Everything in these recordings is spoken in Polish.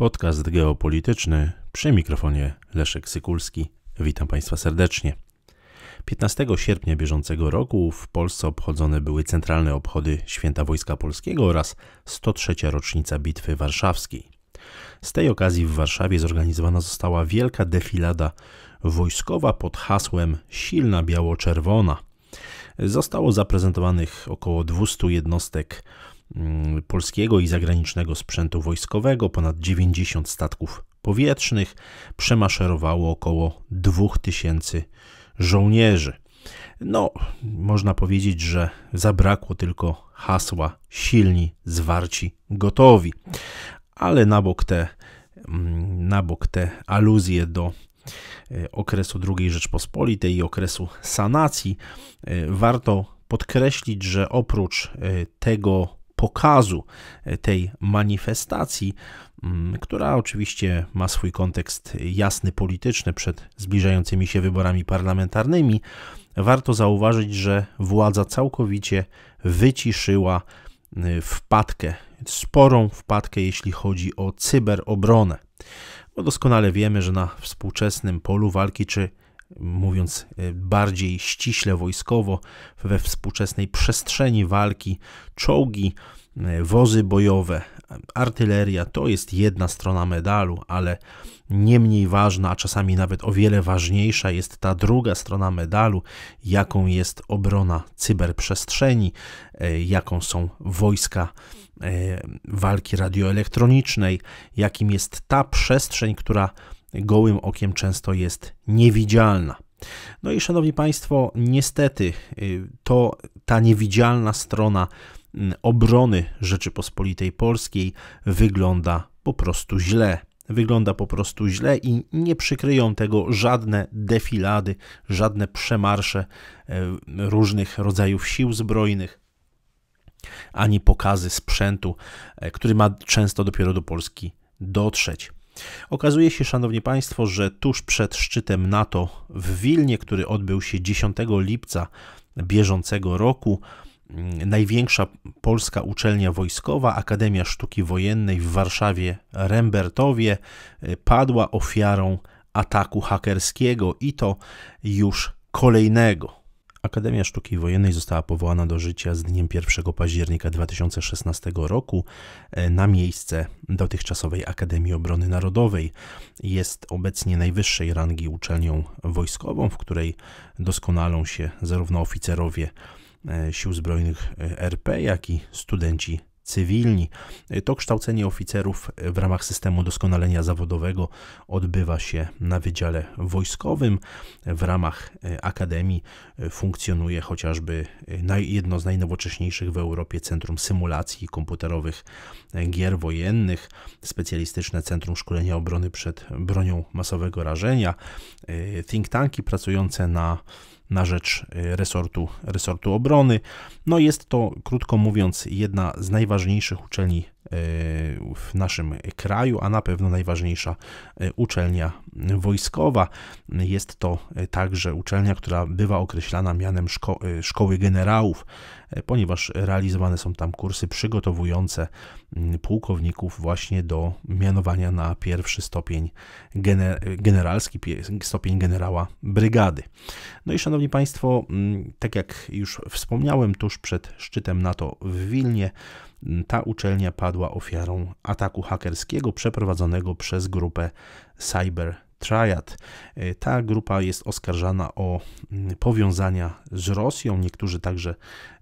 Podcast geopolityczny przy mikrofonie Leszek Sykulski. Witam Państwa serdecznie. 15 sierpnia bieżącego roku w Polsce obchodzone były centralne obchody Święta Wojska Polskiego oraz 103. rocznica Bitwy Warszawskiej. Z tej okazji w Warszawie zorganizowana została wielka defilada wojskowa pod hasłem Silna Biało-Czerwona. Zostało zaprezentowanych około 200 jednostek Mm, polskiego i zagranicznego sprzętu wojskowego, ponad 90 statków powietrznych, przemaszerowało około 2000 żołnierzy. No, można powiedzieć, że zabrakło tylko hasła silni, zwarci, gotowi. Ale na bok te, mm, na bok te aluzje do e, okresu II Rzeczpospolitej i okresu sanacji, e, warto podkreślić, że oprócz e, tego pokazu e, tej manifestacji, mm, która oczywiście ma swój kontekst jasny polityczny przed zbliżającymi się wyborami parlamentarnymi, warto zauważyć, że władza całkowicie wyciszyła y, wpadkę, sporą wpadkę, jeśli chodzi o cyberobronę. Bo doskonale wiemy, że na współczesnym polu walki czy mówiąc y, bardziej ściśle wojskowo, we współczesnej przestrzeni walki czołgi, y, wozy bojowe, artyleria to jest jedna strona medalu, ale nie mniej ważna, a czasami nawet o wiele ważniejsza jest ta druga strona medalu, jaką jest obrona cyberprzestrzeni, y, jaką są wojska walki radioelektronicznej, jakim jest ta przestrzeń, która gołym okiem często jest niewidzialna. No i szanowni Państwo, niestety y, to ta niewidzialna strona mm, obrony Rzeczypospolitej Polskiej wygląda po prostu źle. Wygląda po prostu źle i nie przykryją tego żadne defilady, żadne przemarsze y, różnych rodzajów sił zbrojnych, ani pokazy sprzętu, y, który ma często dopiero do Polski dotrzeć. Okazuje się, szanowni państwo, że tuż przed szczytem NATO w Wilnie, który odbył się 10 lipca bieżącego roku, mm, największa polska uczelnia wojskowa, Akademia Sztuki Wojennej w Warszawie Rembertowie, y, padła ofiarą ataku hakerskiego i to już kolejnego. Akademia Sztuki Wojennej została powołana do życia z dniem 1 października 2016 roku e, na miejsce dotychczasowej Akademii Obrony Narodowej. Jest obecnie najwyższej rangi uczelnią wojskową, w której doskonalą się zarówno oficerowie e, Sił Zbrojnych e, RP, jak i studenci cywilni. To kształcenie oficerów w ramach systemu doskonalenia zawodowego odbywa się na Wydziale Wojskowym. W ramach e, Akademii e, funkcjonuje chociażby e, jedno z najnowocześniejszych w Europie Centrum Symulacji Komputerowych Gier Wojennych, specjalistyczne Centrum Szkolenia Obrony przed Bronią Masowego Rażenia, think tanki pracujące na na rzecz y, resortu, resortu obrony. No jest to, krótko mówiąc, jedna z najważniejszych uczelni y, w naszym kraju, a na pewno najważniejsza y, uczelnia wojskowa. Jest to także uczelnia, która bywa określana mianem szko szkoły generałów. E, ponieważ realizowane są tam kursy przygotowujące mm, pułkowników właśnie do mianowania na pierwszy stopień gener generalski, stopień generała brygady. No i szanowni Państwo, mm, tak jak już wspomniałem tuż przed szczytem NATO w Wilnie, mm, ta uczelnia padła ofiarą ataku hakerskiego przeprowadzonego przez grupę Cyber Triad. E, ta grupa jest oskarżana o mm, powiązania z Rosją. Niektórzy także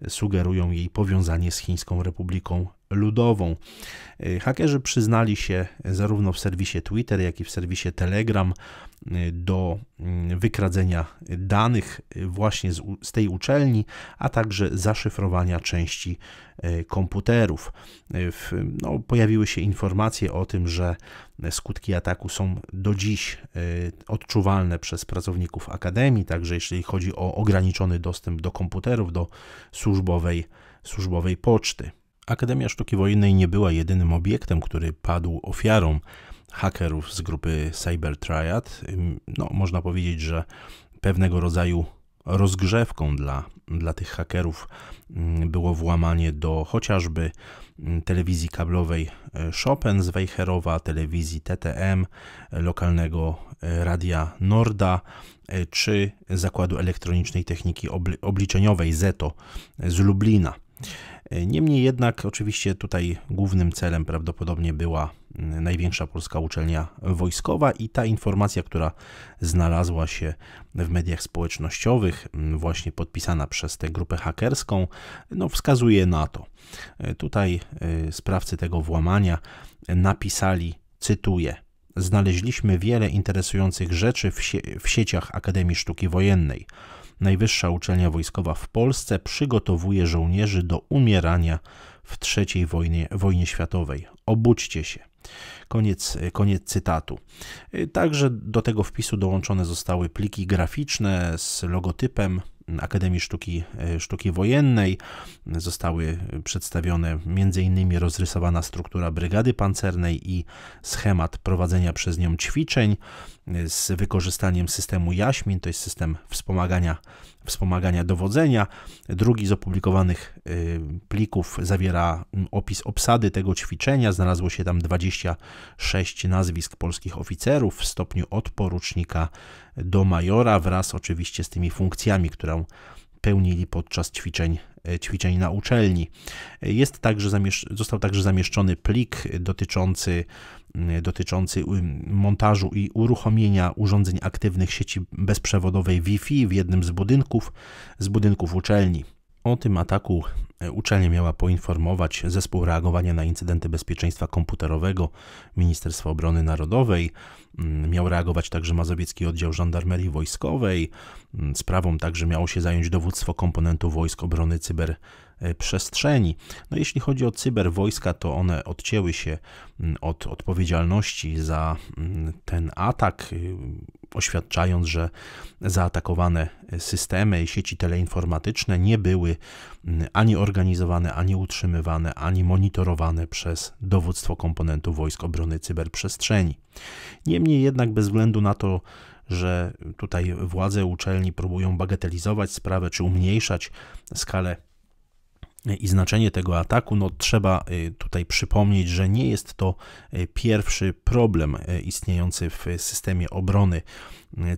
sugerują jej powiązanie z Chińską Republiką ludową. Y, hakerzy przyznali się zarówno w serwisie Twitter, jak i w serwisie Telegram y, do mm, wykradzenia danych y, właśnie z, z, tej uczelni, a także zaszyfrowania części komputerów. W, no, pojawiły się informacje o tym, że skutki ataku są do dziś odczuwalne przez pracowników akademii, także jeśli chodzi o ograniczony dostęp do komputerów, do służbowej, służbowej poczty. Akademia Sztuki Wojennej nie była jedynym obiektem, który padł ofiarą hakerów z grupy Cyber Triad. No, można powiedzieć, że pewnego rodzaju rozgrzewką dla, dla tych hakerów było włamanie do chociażby telewizji kablowej e, Chopin z Wejherowa, telewizji TTM, e, lokalnego e, radia Norda czy zakładu elektronicznej techniki obliczeniowej ZETO z Lublina. Niemniej jednak, oczywiście tutaj głównym celem prawdopodobnie była mm, największa polska uczelnia wojskowa i ta informacja, która znalazła się w mediach społecznościowych, mm, właśnie podpisana przez tę grupę hakerską, no wskazuje na to. E, tutaj e, sprawcy tego włamania napisali, cytuję, Znaleźliśmy wiele interesujących rzeczy w, sie w sieciach Akademii Sztuki Wojennej Najwyższa uczelnia wojskowa w Polsce przygotowuje żołnierzy do umierania w III wojnie, wojnie światowej. Obudźcie się. Koniec, koniec cytatu. Także do tego wpisu dołączone zostały pliki graficzne z logotypem Akademii Sztuki, Sztuki Wojennej. Zostały przedstawione m.in. rozrysowana struktura brygady pancernej i schemat prowadzenia przez nią ćwiczeń z wykorzystaniem systemu jaśmin, to jest system wspomagania, wspomagania dowodzenia. Drugi z opublikowanych y, plików zawiera mm, opis obsady tego ćwiczenia. Znalazło się tam 26 nazwisk polskich oficerów w stopniu od porucznika do majora, wraz oczywiście z tymi funkcjami, którą pełnili podczas ćwiczeń E, ćwiczeń na uczelni. Jest także został także zamieszczony plik dotyczący, dotyczący y, montażu i uruchomienia urządzeń aktywnych sieci bezprzewodowej Wi-Fi w jednym z budynków, z budynków uczelni. O tym ataku e, uczelnia miała poinformować Zespół Reagowania na Incydenty Bezpieczeństwa Komputerowego Ministerstwa Obrony Narodowej. Mm, miał reagować także Mazowiecki Oddział Żandarmerii Wojskowej. Mm, sprawą także miało się zająć dowództwo komponentu Wojsk Obrony Cyber E, przestrzeni. No, jeśli chodzi o cyberwojska, to one odcięły się mm, od odpowiedzialności za mm, ten atak, y, oświadczając, że zaatakowane e, systemy i sieci teleinformatyczne nie były mm, ani organizowane, ani utrzymywane, ani monitorowane przez dowództwo komponentu Wojsk Obrony Cyberprzestrzeni. Niemniej jednak, bez względu na to, że tutaj władze uczelni próbują bagatelizować sprawę czy umniejszać skalę i znaczenie tego ataku, no trzeba y, tutaj przypomnieć, że nie jest to y, pierwszy problem y, istniejący w systemie obrony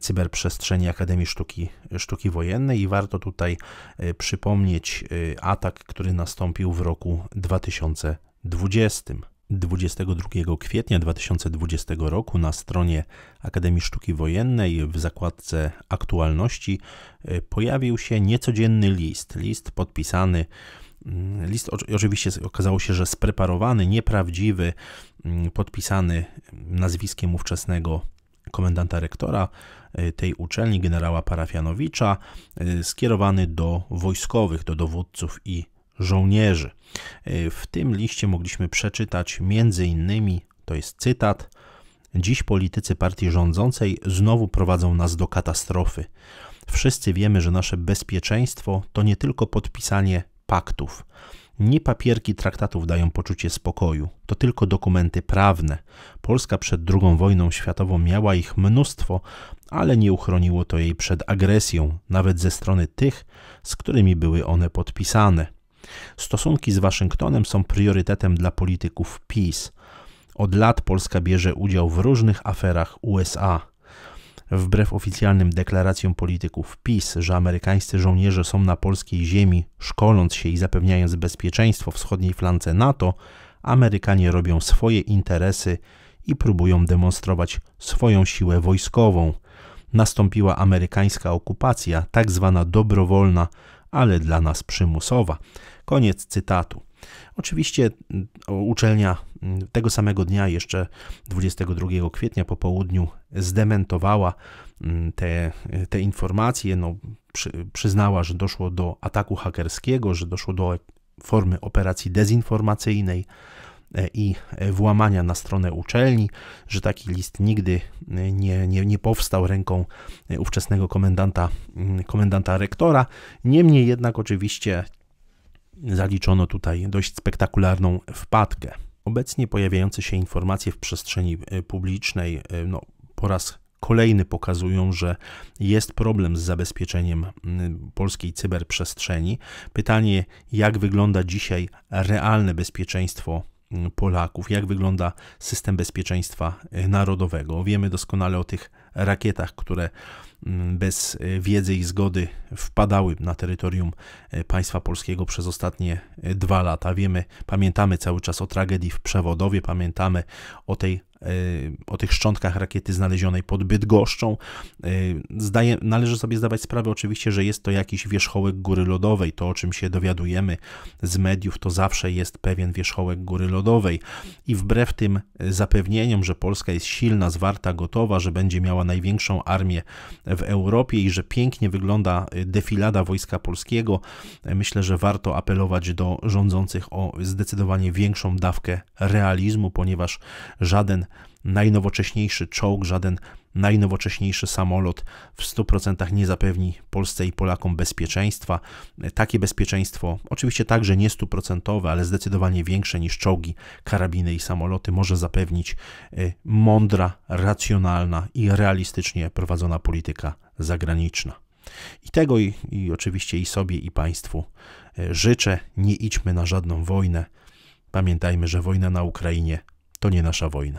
cyberprzestrzeni Akademii Sztuki, Sztuki Wojennej i warto tutaj przypomnieć atak, który nastąpił w roku 2020. 22 kwietnia 2020 roku na stronie Akademii Sztuki Wojennej w zakładce aktualności pojawił się niecodzienny list. List podpisany Mm, list oczywiście okazało się, że spreparowany, nieprawdziwy, mm, podpisany mm, nazwiskiem ówczesnego komendanta rektora y, tej uczelni, generała Parafianowicza, y, skierowany do wojskowych, do dowódców i żołnierzy. Y, w tym liście mogliśmy przeczytać między innymi, to jest cytat, Dziś politycy partii rządzącej znowu prowadzą nas do katastrofy. Wszyscy wiemy, że nasze bezpieczeństwo to nie tylko podpisanie paktów. Nie papierki traktatów dają poczucie spokoju, to tylko dokumenty prawne. Polska przed II wojną światową miała ich mnóstwo, ale nie uchroniło to jej przed agresją, nawet ze strony tych, z którymi były one podpisane. Stosunki z Waszyngtonem są priorytetem dla polityków PiS. Od lat Polska bierze udział w różnych aferach USA. Wbrew oficjalnym deklaracjom polityków PiS, że amerykańscy żołnierze są na polskiej ziemi, szkoląc się i zapewniając bezpieczeństwo wschodniej flance NATO, Amerykanie robią swoje interesy i próbują demonstrować swoją siłę wojskową. Nastąpiła amerykańska okupacja, tak zwana dobrowolna, ale dla nas przymusowa. Koniec cytatu. Oczywiście mm, uczelnia tego samego dnia, jeszcze 22 kwietnia po południu, zdementowała mm, te, te informacje. No, przy, przyznała, że doszło do ataku hakerskiego, że doszło do formy operacji dezinformacyjnej e, i e, włamania na stronę uczelni, że taki list nigdy e, nie, nie, nie powstał ręką ówczesnego komendanta, mm, komendanta rektora. Niemniej jednak oczywiście zaliczono tutaj dość spektakularną wpadkę. Obecnie pojawiające się informacje w przestrzeni e, publicznej e, no, po raz kolejny pokazują, że jest problem z zabezpieczeniem mm, polskiej cyberprzestrzeni. Pytanie, jak wygląda dzisiaj realne bezpieczeństwo mm, Polaków, jak wygląda system bezpieczeństwa e, narodowego. Wiemy doskonale o tych rakietach, które Mm, bez e, wiedzy i zgody wpadały na terytorium e, państwa polskiego przez ostatnie e, dwa lata. Wiemy, pamiętamy cały czas o tragedii w Przewodowie, pamiętamy o tej Y, o tych szczątkach rakiety znalezionej pod Bydgoszczą. Y, zdaje, należy sobie zdawać sprawę oczywiście, że jest to jakiś wierzchołek góry lodowej. To, o czym się dowiadujemy z mediów, to zawsze jest pewien wierzchołek góry lodowej. I wbrew tym zapewnieniom, że Polska jest silna, zwarta, gotowa, że będzie miała największą armię w Europie i że pięknie wygląda y, defilada Wojska Polskiego, myślę, że warto apelować do rządzących o zdecydowanie większą dawkę realizmu, ponieważ żaden najnowocześniejszy czołg, żaden najnowocześniejszy samolot w 100% nie zapewni Polsce i Polakom bezpieczeństwa. Takie bezpieczeństwo, oczywiście także nie stuprocentowe, ale zdecydowanie większe niż czołgi, karabiny i samoloty, może zapewnić y, mądra, racjonalna i realistycznie prowadzona polityka zagraniczna. I tego i, i oczywiście i sobie i Państwu y, życzę. Nie idźmy na żadną wojnę. Pamiętajmy, że wojna na Ukrainie to nie nasza wojna.